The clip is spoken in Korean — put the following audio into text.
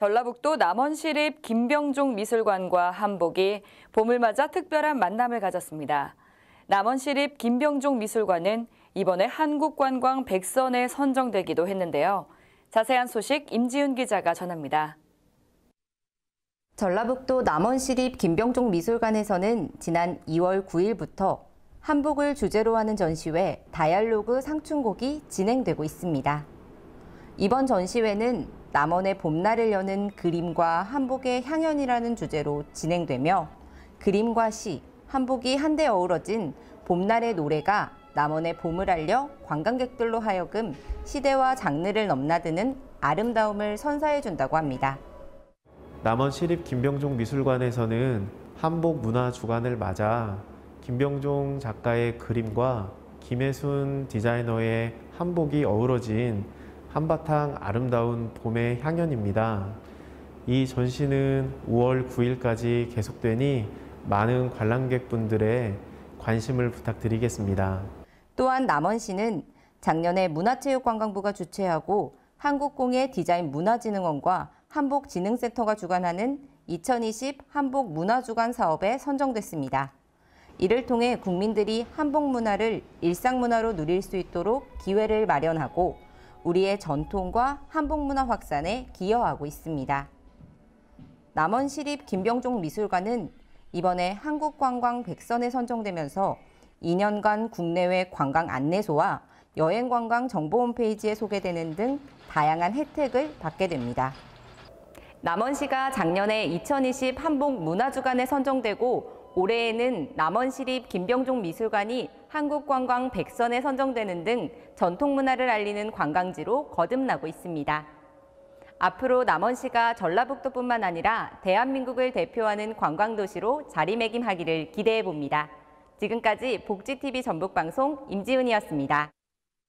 전라북도 남원시립 김병종 미술관과 한복이 봄을 맞아 특별한 만남을 가졌습니다. 남원시립 김병종 미술관은 이번에 한국관광 백선에 선정되기도 했는데요. 자세한 소식 임지윤 기자가 전합니다. 전라북도 남원시립 김병종 미술관에서는 지난 2월 9일부터 한복을 주제로 하는 전시회 다이알로그 상춘곡이 진행되고 있습니다. 이번 전시회는 남원의 봄날을 여는 그림과 한복의 향연이라는 주제로 진행되며 그림과 시, 한복이 한데 어우러진 봄날의 노래가 남원의 봄을 알려 관광객들로 하여금 시대와 장르를 넘나드는 아름다움을 선사해 준다고 합니다. 남원 시립 김병종 미술관에서는 한복 문화 주간을 맞아 김병종 작가의 그림과 김혜순 디자이너의 한복이 어우러진 한바탕 아름다운 봄의 향연입니다. 이 전시는 5월 9일까지 계속되니 많은 관람객분들의 관심을 부탁드리겠습니다. 또한 남원시는 작년에 문화체육관광부가 주최하고 한국공예 디자인 문화진흥원과 한복진흥센터가 주관하는 2020 한복 문화주관 사업에 선정됐습니다. 이를 통해 국민들이 한복 문화를 일상 문화로 누릴 수 있도록 기회를 마련하고 우리의 전통과 한복문화 확산에 기여하고 있습니다. 남원시립 김병종 미술관은 이번에 한국관광 백선에 선정되면서 2년간 국내외 관광 안내소와 여행관광 정보 홈페이지에 소개되는 등 다양한 혜택을 받게 됩니다. 남원시가 작년에 2020 한복 문화주간에 선정되고 올해에는 남원시립 김병종 미술관이 한국관광 백선에 선정되는 등 전통문화를 알리는 관광지로 거듭나고 있습니다. 앞으로 남원시가 전라북도뿐만 아니라 대한민국을 대표하는 관광도시로 자리매김하기를 기대해 봅니다. 지금까지 복지TV 전북방송 임지은이었습니다.